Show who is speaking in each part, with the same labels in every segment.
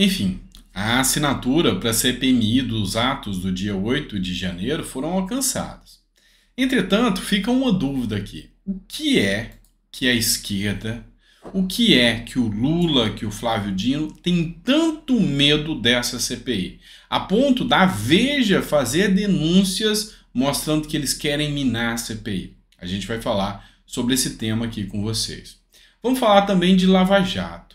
Speaker 1: Enfim, a assinatura para a CPMI dos atos do dia 8 de janeiro foram alcançadas. Entretanto, fica uma dúvida aqui. O que é que a esquerda, o que é que o Lula, que o Flávio Dino tem tanto medo dessa CPI? A ponto da Veja fazer denúncias mostrando que eles querem minar a CPI. A gente vai falar sobre esse tema aqui com vocês. Vamos falar também de Lava Jato.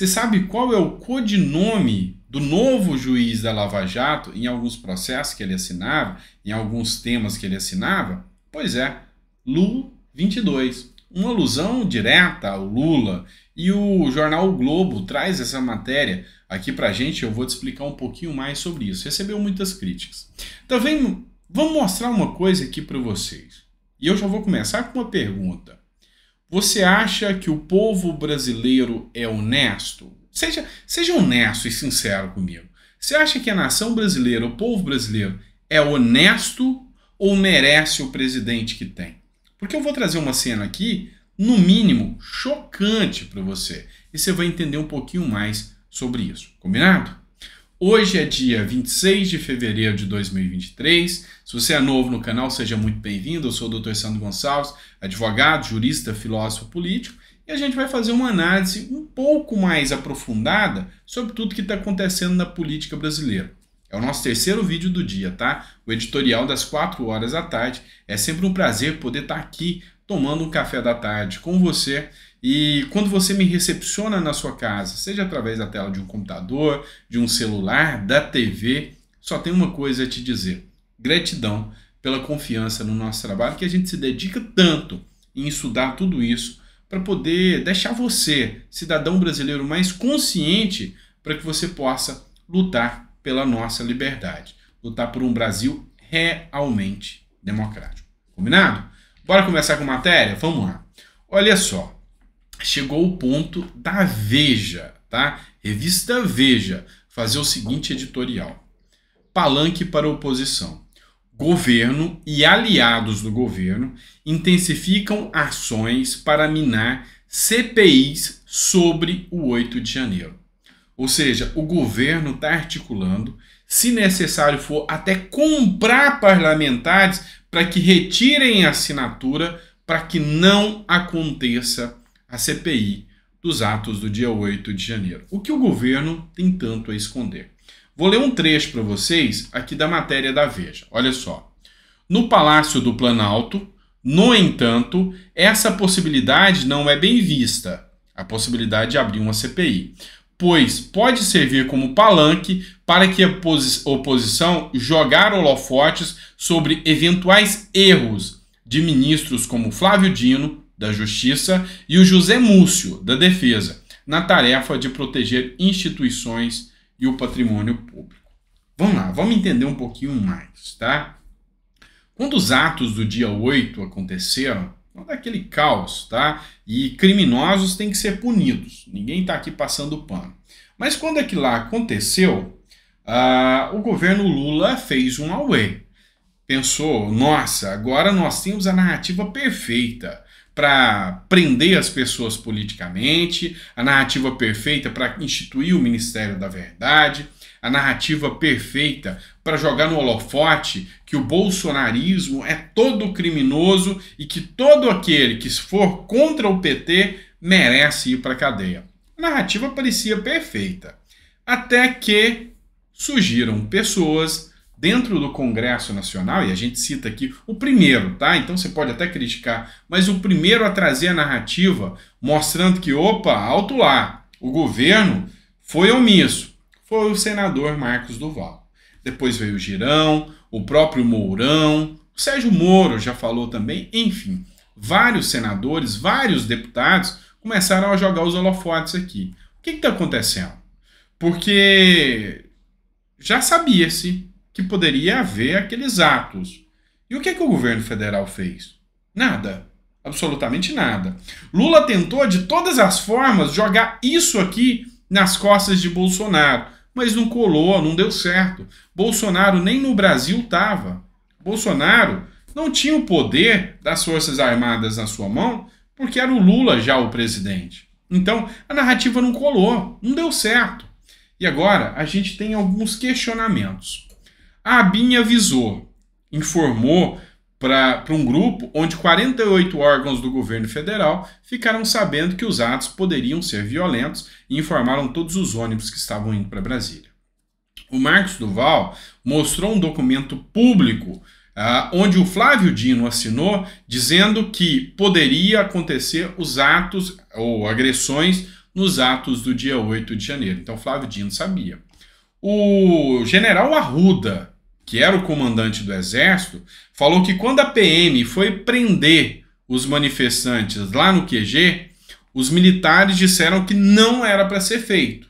Speaker 1: Você sabe qual é o codinome do novo juiz da Lava Jato em alguns processos que ele assinava, em alguns temas que ele assinava? Pois é, Lu 22. Uma alusão direta ao Lula. E o jornal o Globo traz essa matéria aqui para gente. Eu vou te explicar um pouquinho mais sobre isso. Recebeu muitas críticas. Também tá vamos mostrar uma coisa aqui para vocês. E eu já vou começar com uma pergunta. Você acha que o povo brasileiro é honesto? Seja, seja honesto e sincero comigo. Você acha que a nação brasileira, o povo brasileiro, é honesto ou merece o presidente que tem? Porque eu vou trazer uma cena aqui, no mínimo, chocante para você. E você vai entender um pouquinho mais sobre isso. Combinado? Hoje é dia 26 de fevereiro de 2023. Se você é novo no canal, seja muito bem-vindo. Eu sou o Dr. Sandro Gonçalves, advogado, jurista, filósofo político, e a gente vai fazer uma análise um pouco mais aprofundada sobre tudo que está acontecendo na política brasileira. É o nosso terceiro vídeo do dia, tá? O editorial das 4 horas da tarde. É sempre um prazer poder estar tá aqui tomando um café da tarde com você e quando você me recepciona na sua casa, seja através da tela de um computador, de um celular, da TV, só tem uma coisa a te dizer: gratidão pela confiança no nosso trabalho que a gente se dedica tanto em estudar tudo isso para poder deixar você, cidadão brasileiro, mais consciente para que você possa lutar pela nossa liberdade, lutar por um Brasil realmente democrático. Combinado? Bora começar com matéria? Vamos lá. Olha só, chegou o ponto da Veja, tá? Revista Veja, fazer o seguinte editorial: Palanque para oposição. Governo e aliados do governo intensificam ações para minar CPIs sobre o 8 de janeiro. Ou seja, o governo está articulando, se necessário for, até comprar parlamentares para que retirem a assinatura para que não aconteça a CPI dos atos do dia 8 de janeiro. O que o governo tem tanto a esconder? Vou ler um trecho para vocês aqui da matéria da Veja. Olha só. No Palácio do Planalto, no entanto, essa possibilidade não é bem vista, a possibilidade de abrir uma CPI, pois pode servir como palanque para que a oposição jogar holofotes sobre eventuais erros de ministros como Flávio Dino da Justiça, e o José Múcio, da Defesa, na tarefa de proteger instituições e o patrimônio público. Vamos lá, vamos entender um pouquinho mais, tá? Quando os atos do dia 8 aconteceram, não aquele caos, tá? E criminosos têm que ser punidos. Ninguém está aqui passando pano. Mas quando é que lá aconteceu, uh, o governo Lula fez um away. Pensou, nossa, agora nós temos a narrativa perfeita para prender as pessoas politicamente, a narrativa perfeita para instituir o Ministério da Verdade, a narrativa perfeita para jogar no holofote que o bolsonarismo é todo criminoso e que todo aquele que for contra o PT merece ir para a cadeia. A narrativa parecia perfeita, até que surgiram pessoas dentro do Congresso Nacional, e a gente cita aqui o primeiro, tá? Então você pode até criticar, mas o primeiro a trazer a narrativa mostrando que, opa, alto lá, o governo foi omisso, foi o senador Marcos Duval. Depois veio o Girão, o próprio Mourão, o Sérgio Moro já falou também, enfim, vários senadores, vários deputados começaram a jogar os holofotes aqui. O que está acontecendo? Porque já sabia-se que poderia haver aqueles atos. E o que, é que o governo federal fez? Nada. Absolutamente nada. Lula tentou de todas as formas jogar isso aqui nas costas de Bolsonaro, mas não colou, não deu certo. Bolsonaro nem no Brasil estava. Bolsonaro não tinha o poder das Forças Armadas na sua mão, porque era o Lula já o presidente. Então a narrativa não colou, não deu certo. E agora a gente tem alguns questionamentos. A ABIN avisou, informou para um grupo onde 48 órgãos do governo federal ficaram sabendo que os atos poderiam ser violentos e informaram todos os ônibus que estavam indo para Brasília. O Marcos Duval mostrou um documento público ah, onde o Flávio Dino assinou, dizendo que poderia acontecer os atos ou agressões nos atos do dia 8 de janeiro. Então, Flávio Dino sabia. O general Arruda, que era o comandante do exército, falou que quando a PM foi prender os manifestantes lá no QG, os militares disseram que não era para ser feito.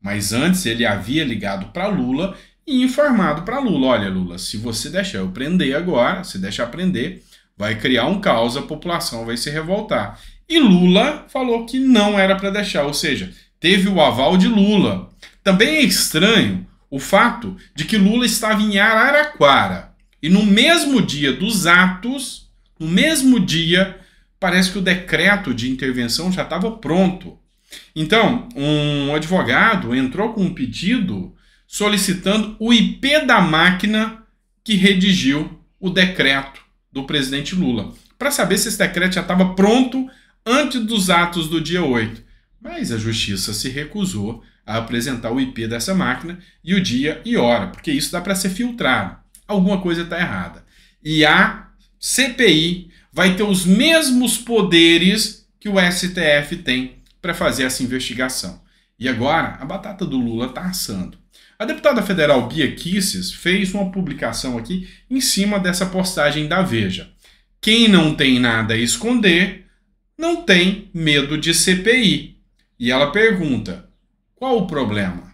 Speaker 1: Mas antes ele havia ligado para Lula e informado para Lula: olha, Lula, se você deixar eu prender agora, se deixar prender, vai criar um caos, a população vai se revoltar. E Lula falou que não era para deixar, ou seja, teve o aval de Lula. Também é estranho o fato de que Lula estava em Araraquara e no mesmo dia dos atos, no mesmo dia, parece que o decreto de intervenção já estava pronto. Então, um advogado entrou com um pedido solicitando o IP da máquina que redigiu o decreto do presidente Lula, para saber se esse decreto já estava pronto antes dos atos do dia 8. Mas a justiça se recusou a apresentar o IP dessa máquina e o dia e hora, porque isso dá para ser filtrado. Alguma coisa está errada. E a CPI vai ter os mesmos poderes que o STF tem para fazer essa investigação. E agora a batata do Lula está assando. A deputada federal Bia Kisses fez uma publicação aqui em cima dessa postagem da Veja. Quem não tem nada a esconder não tem medo de CPI. E ela pergunta: qual o problema?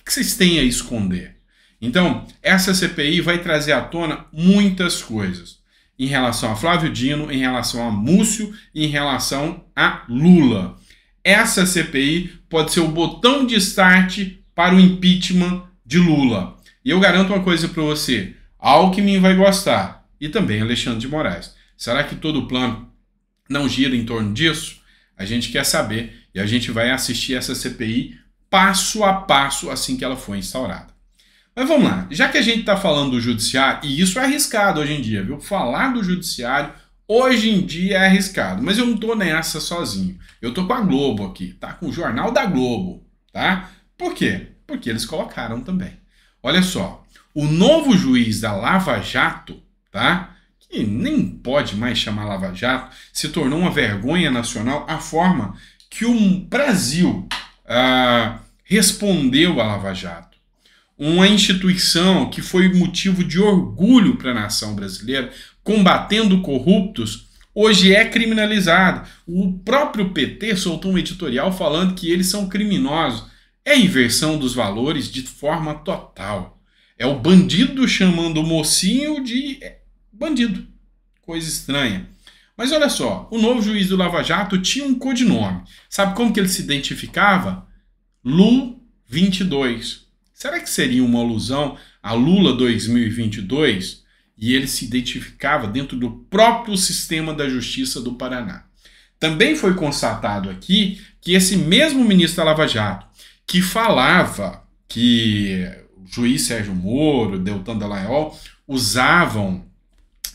Speaker 1: O que vocês têm a esconder? Então, essa CPI vai trazer à tona muitas coisas em relação a Flávio Dino, em relação a Múcio, em relação a Lula. Essa CPI pode ser o botão de start para o impeachment de Lula. E eu garanto uma coisa para você: Alckmin vai gostar e também Alexandre de Moraes. Será que todo o plano não gira em torno disso? A gente quer saber e a gente vai assistir essa CPI passo a passo assim que ela foi instaurada. Mas vamos lá, já que a gente está falando do judiciário, e isso é arriscado hoje em dia, viu? Falar do judiciário hoje em dia é arriscado, mas eu não tô nessa sozinho. Eu tô com a Globo aqui, tá? Com o Jornal da Globo, tá? Por quê? Porque eles colocaram também. Olha só, o novo juiz da Lava Jato, tá? Que nem pode mais chamar Lava Jato, se tornou uma vergonha nacional a forma que o Brasil ah, respondeu a Lava Jato. Uma instituição que foi motivo de orgulho para a nação brasileira, combatendo corruptos, hoje é criminalizada. O próprio PT soltou um editorial falando que eles são criminosos. É inversão dos valores de forma total. É o bandido chamando o mocinho de é, bandido. Coisa estranha. Mas olha só, o novo juiz do Lava Jato tinha um codinome. Sabe como que ele se identificava? Lu 22. Será que seria uma alusão a Lula 2022? E ele se identificava dentro do próprio sistema da justiça do Paraná. Também foi constatado aqui que esse mesmo ministro da Lava Jato, que falava que o juiz Sérgio Moro, Deltan Dallaiol, usavam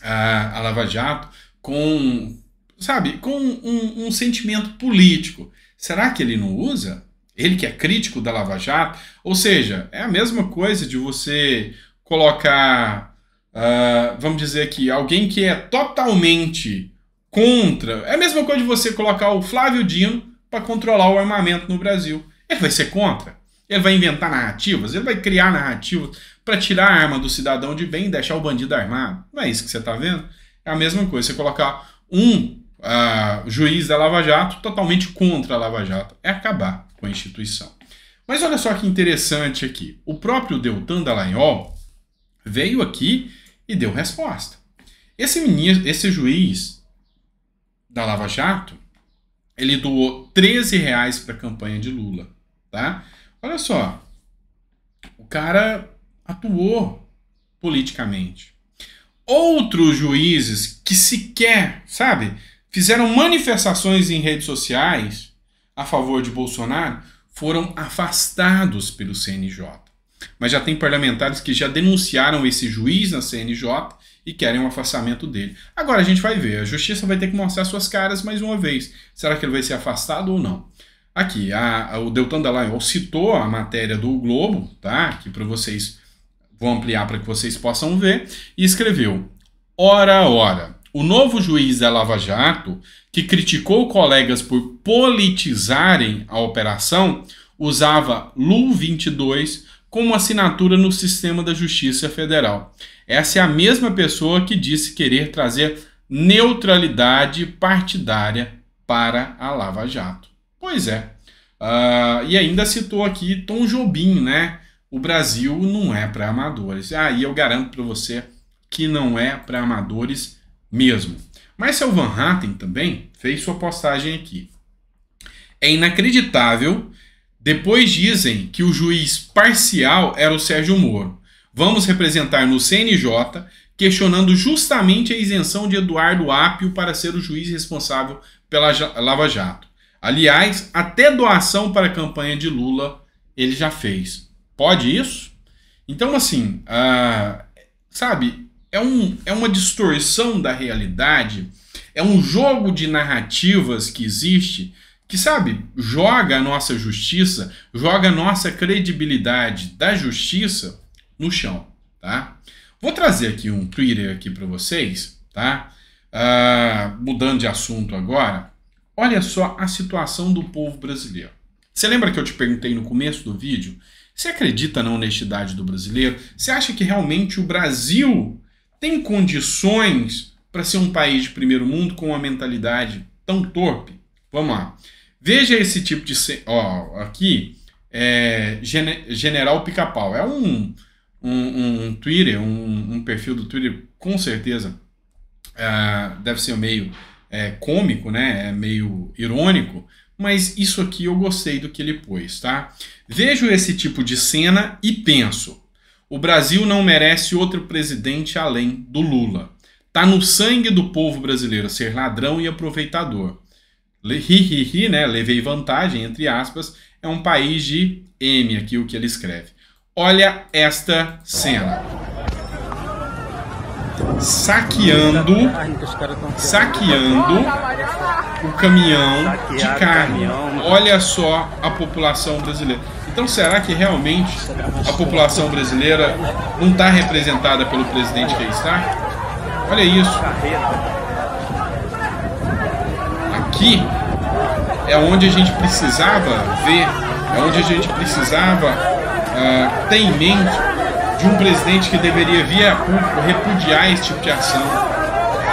Speaker 1: a, ah, a Lava Jato com, sabe, com um, um sentimento político. Será que ele não usa? Ele que é crítico da Lava Jato? Ou seja, é a mesma coisa de você colocar, uh, vamos dizer aqui, alguém que é totalmente contra. É a mesma coisa de você colocar o Flávio Dino para controlar o armamento no Brasil. Ele vai ser contra? Ele vai inventar narrativas? Ele vai criar narrativas para tirar a arma do cidadão de bem e deixar o bandido armado? Não é isso que você está vendo? É a mesma coisa, você colocar um uh, juiz da Lava Jato totalmente contra a Lava Jato. É acabar com a instituição. Mas olha só que interessante aqui. O próprio Deltan Dallagnol veio aqui e deu resposta. Esse, ministro, esse juiz da Lava Jato, ele doou 13 reais para a campanha de Lula, tá? Olha só, o cara atuou politicamente outros juízes que sequer, sabe, fizeram manifestações em redes sociais a favor de Bolsonaro foram afastados pelo CNJ. Mas já tem parlamentares que já denunciaram esse juiz na CNJ e querem o um afastamento dele. Agora a gente vai ver, a justiça vai ter que mostrar suas caras mais uma vez. Será que ele vai ser afastado ou não? Aqui, a, a, o Deltan Dallagnol citou a matéria do Globo, tá? Aqui para vocês Vou ampliar para que vocês possam ver. E escreveu: Ora, ora, o novo juiz da é Lava Jato, que criticou colegas por politizarem a operação, usava LU 22 como assinatura no sistema da Justiça Federal. Essa é a mesma pessoa que disse querer trazer neutralidade partidária para a Lava Jato. Pois é. Uh, e ainda citou aqui Tom Jobim, né? o Brasil não é para amadores. Aí ah, eu garanto para você que não é para amadores mesmo. Mas seu Van Hatten também fez sua postagem aqui. É inacreditável. Depois dizem que o juiz parcial era o Sérgio Moro. Vamos representar no CNJ, questionando justamente a isenção de Eduardo Apio para ser o juiz responsável pela Lava Jato. Aliás, até doação para a campanha de Lula ele já fez. Pode isso? Então, assim, ah, sabe, é, um, é uma distorção da realidade, é um jogo de narrativas que existe que, sabe, joga a nossa justiça, joga a nossa credibilidade da justiça no chão, tá? Vou trazer aqui um Twitter aqui para vocês, tá? Ah, mudando de assunto agora, olha só a situação do povo brasileiro. Você lembra que eu te perguntei no começo do vídeo você acredita na honestidade do brasileiro? Você acha que realmente o Brasil tem condições para ser um país de primeiro mundo com uma mentalidade tão torpe? Vamos lá. Veja esse tipo de. Ó, aqui, é, General Pica-Pau. É um, um, um Twitter, um, um, perfil do Twitter, com certeza. Uh, deve ser meio é, cômico, né? É meio irônico mas isso aqui eu gostei do que ele pôs, tá? Vejo esse tipo de cena e penso: o Brasil não merece outro presidente além do Lula. Tá no sangue do povo brasileiro ser ladrão e aproveitador. Ri, ri, ri, né? Levei vantagem, entre aspas, é um país de M aqui o que ele escreve. Olha esta cena. Saqueando, saqueando o caminhão tá de ah, carne. Né? Olha só a população brasileira. Então será que realmente a população brasileira não está representada pelo presidente que está? Olha isso. Aqui é onde a gente precisava ver, é onde a gente precisava uh, ter em mente de um presidente que deveria via público repudiar esse tipo de ação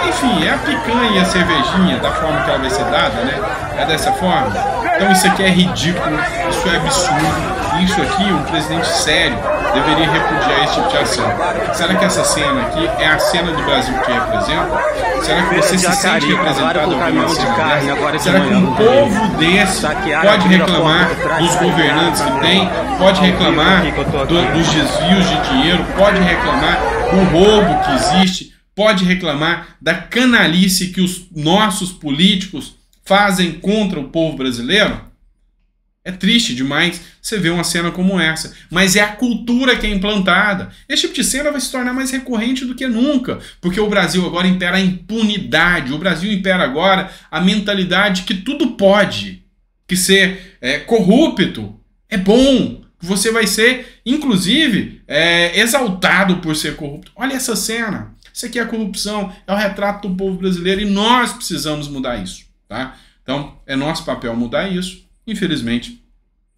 Speaker 1: ah, enfim, é a picanha e a cervejinha da forma que ela vai ser dada, né? É dessa forma. Então isso aqui é ridículo, isso é absurdo. Isso aqui, um presidente sério deveria repudiar esse tipo de ação. Será que essa cena aqui é a cena do Brasil que representa? Será que você se sente representado ao ver uma cena agora Será que um povo desse pode reclamar dos governantes que tem? Pode reclamar dos desvios de dinheiro? Pode reclamar do roubo que existe? pode reclamar da canalice que os nossos políticos fazem contra o povo brasileiro? É triste demais você ver uma cena como essa, mas é a cultura que é implantada. Esse tipo de cena vai se tornar mais recorrente do que nunca, porque o Brasil agora impera a impunidade, o Brasil impera agora a mentalidade que tudo pode, que ser é, corrupto é bom, você vai ser, inclusive, é, exaltado por ser corrupto. Olha essa cena. Isso aqui é corrupção, é o retrato do povo brasileiro e nós precisamos mudar isso, tá? Então, é nosso papel mudar isso. Infelizmente,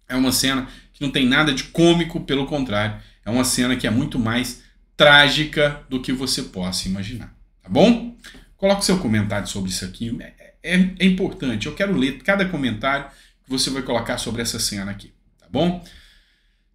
Speaker 1: é uma cena que não tem nada de cômico, pelo contrário, é uma cena que é muito mais trágica do que você possa imaginar, tá bom? Coloque seu comentário sobre isso aqui, é, é, é importante. Eu quero ler cada comentário que você vai colocar sobre essa cena aqui, tá bom?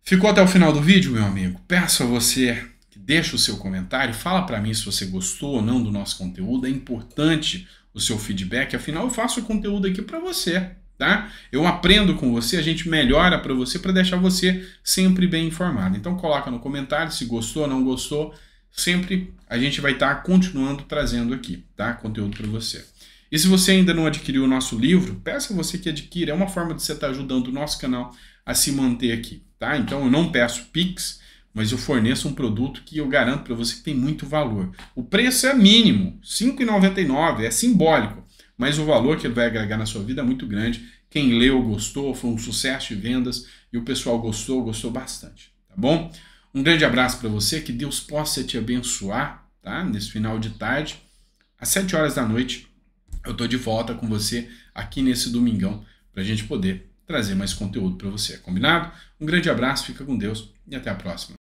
Speaker 1: Ficou até o final do vídeo, meu amigo? Peço a você deixa o seu comentário, fala para mim se você gostou ou não do nosso conteúdo, é importante o seu feedback, afinal eu faço o conteúdo aqui para você, tá? Eu aprendo com você, a gente melhora para você para deixar você sempre bem informado. Então coloca no comentário se gostou ou não gostou, sempre a gente vai estar tá continuando trazendo aqui, tá? Conteúdo para você. E se você ainda não adquiriu o nosso livro, peça você que adquira, é uma forma de você estar tá ajudando o nosso canal a se manter aqui, tá? Então eu não peço Pix, mas eu forneço um produto que eu garanto para você que tem muito valor. O preço é mínimo, R$ 5,99, é simbólico, mas o valor que ele vai agregar na sua vida é muito grande. Quem leu gostou, foi um sucesso de vendas e o pessoal gostou, gostou bastante, tá bom? Um grande abraço para você, que Deus possa te abençoar, tá? Nesse final de tarde, às 7 horas da noite, eu tô de volta com você aqui nesse domingão para a gente poder trazer mais conteúdo para você, combinado? Um grande abraço, fica com Deus e até a próxima.